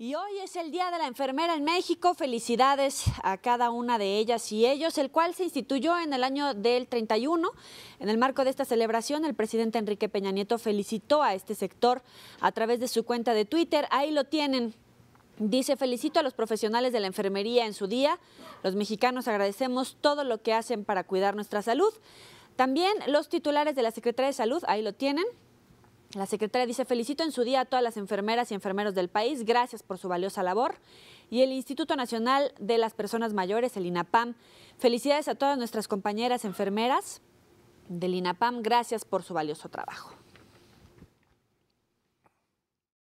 Y hoy es el Día de la Enfermera en México. Felicidades a cada una de ellas y ellos, el cual se instituyó en el año del 31. En el marco de esta celebración, el presidente Enrique Peña Nieto felicitó a este sector a través de su cuenta de Twitter. Ahí lo tienen. Dice, felicito a los profesionales de la enfermería en su día. Los mexicanos agradecemos todo lo que hacen para cuidar nuestra salud. También los titulares de la Secretaría de Salud, ahí lo tienen, la secretaria dice, felicito en su día a todas las enfermeras y enfermeros del país, gracias por su valiosa labor. Y el Instituto Nacional de las Personas Mayores, el INAPAM, felicidades a todas nuestras compañeras enfermeras del INAPAM, gracias por su valioso trabajo.